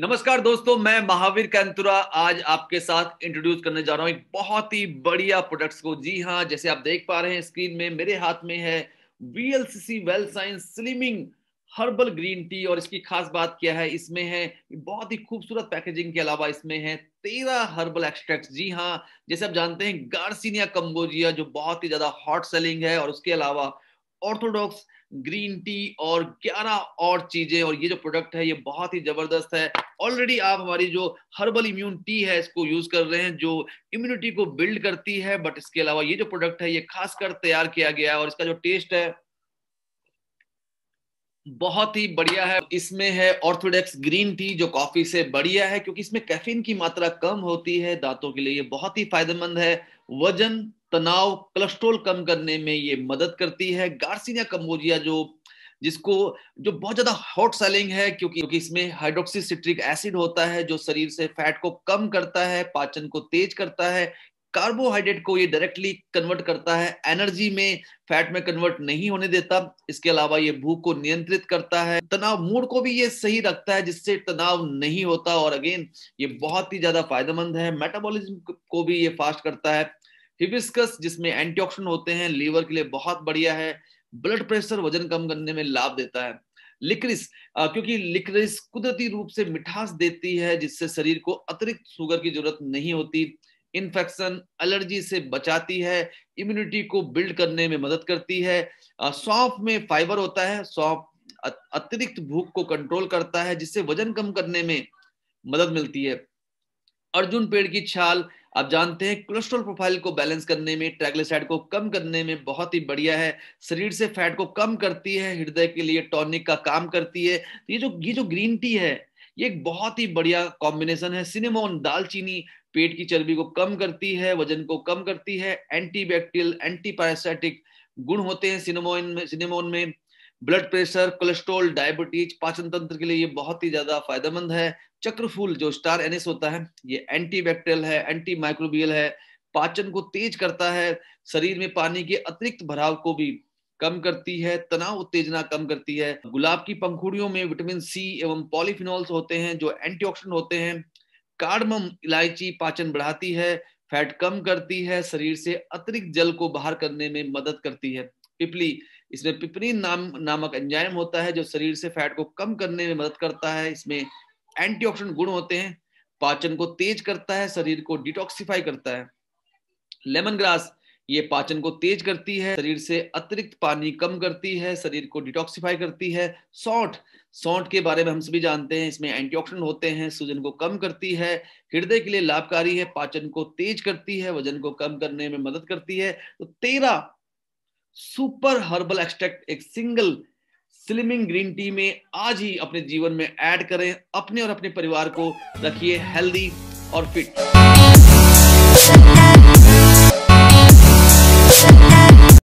नमस्कार दोस्तों मैं महावीर कैंतुरा आज आपके साथ इंट्रोड्यूस करने जा रहा हूं एक बहुत ही बढ़िया प्रोडक्ट्स को जी हां जैसे आप देख पा रहे हैं स्क्रीन में मेरे हाथ में है VLCC well science slimming herbal green tea और इसकी खास बात क्या है इसमें है बहुत ही खूबसूरत पैकेजिंग के अलावा इसमें है तेरह हर्बल एक्सट्रैक्ट जी हाँ जैसे आप जानते हैं गार्सिनिया कम्बोजिया जो बहुत ही ज्यादा हॉट सेलिंग है और उसके अलावा ऑर्थोडॉक्स ग्रीन टी और ग्यारह और चीजें और ये जो प्रोडक्ट है ये बहुत ही जबरदस्त है ऑलरेडी आप हमारी जो हर्बल इम्यून टी है इसको यूज कर रहे हैं जो इम्यूनिटी को बिल्ड करती है बट इसके अलावा ये जो प्रोडक्ट है ये खासकर तैयार किया गया है और इसका जो टेस्ट है बहुत ही बढ़िया है इसमें है ऑर्थोडॉक्स ग्रीन टी जो कॉफी से बढ़िया है क्योंकि इसमें कैफीन की मात्रा कम होती है दांतों के लिए ये बहुत ही फायदेमंद है वजन तनाव कोलेस्ट्रोल कम करने में ये मदद करती है गार्सिनिया कम्बोजिया जो जिसको जो बहुत ज्यादा हॉट सेलिंग है क्योंकि क्योंकि इसमें हाइड्रोक्सी सिट्रिक एसिड होता है जो शरीर से फैट को कम करता है पाचन को तेज करता है कार्बोहाइड्रेट को ये डायरेक्टली कन्वर्ट करता है एनर्जी में फैट में कन्वर्ट नहीं होने देता इसके अलावा ये भूख को नियंत्रित करता है तनाव मूड को भी ये सही रखता है जिससे तनाव नहीं होता और अगेन ये बहुत ही ज्यादा फायदेमंद है मेटाबॉलिज्म को भी ये फास्ट करता है हिबिस्कस जिसमें एंटीऑक्सीडेंट होते हैं लीवर के लिए बहुत बढ़िया है ब्लड प्रेशर वजन कम करने में लाभ देता है लिक्रिस क्योंकि लिक्रिस कुदरती रूप से मिठास देती है जिससे शरीर को अतिरिक्त शुगर की जरूरत नहीं होती इन्फेक्शन एलर्जी से बचाती है इम्यूनिटी को बिल्ड करने में मदद करती है सौंफ में फाइबर होता है सौंफ अतिरिक्त भूख को कंट्रोल करता है जिससे वजन कम करने में मदद मिलती है अर्जुन पेड़ की छाल आप जानते हैं कोलेस्ट्रॉल प्रोफाइल को बैलेंस करने में ट्रैगलेसाइड को कम करने में बहुत ही बढ़िया है शरीर से फैट को कम करती है हृदय के लिए टॉनिक का काम करती है तो ये जो ये जो ग्रीन टी है ये एक बहुत ही बढ़िया कॉम्बिनेशन है सिनेमोन दालचीनी पेट की चर्बी को कम करती है वजन को कम करती है एंटीबैक्टीरियल एंटीपैरासाइटिक गुण होते हैं सिनेमोन में सिनेमोन में ब्लड प्रेशर कोलेस्ट्रोल डायबिटीज पाचन तंत्र के लिए ये बहुत ही ज्यादा फायदेमंद है चक्रफूल जो स्टार एनिस होता है ये एंटी बैक्टेरियल है एंटी माइक्रोबियल है पाचन को तेज करता है शरीर में पानी के अतिरिक्त भराव को भी कम करती है तनाव उत्तेजना कम करती है गुलाब की पंखुड़ियों में विटामिन सी एवं पॉलीफिनॉल्स होते हैं जो एंटीऑक्सीडेंट होते हैं कार्डमम इलायची पाचन बढ़ाती है फैट कम करती है शरीर से अतिरिक्त जल को बाहर करने में मदद करती है पिपली इसमें पिपरीन नाम नामक एंजाइम होता है जो शरीर से फैट को कम करने में मदद करता है इसमें एंटीऑक्सीडेंट गुण होते हैं पाचन को तेज करता है शरीर को डिटॉक्सिफाई करता है लेमन ग्रास ये पाचन को तेज करती है शरीर से अतिरिक्त पानी कम करती है शरीर को डिटॉक्सिफाई करती है सौंठ सौंठ के बारे में हम सभी जानते हैं इसमें एंटीऑक्सीडेंट होते हैं सूजन को कम करती है हृदय के लिए लाभकारी है पाचन को तेज करती है वजन को कम करने में मदद करती है तो तेरह सुपर हर्बल एक्सट्रैक्ट एक सिंगल स्लिमिंग ग्रीन टी में आज ही अपने जीवन में ऐड करें अपने और अपने परिवार को रखिए हेल्दी और फिट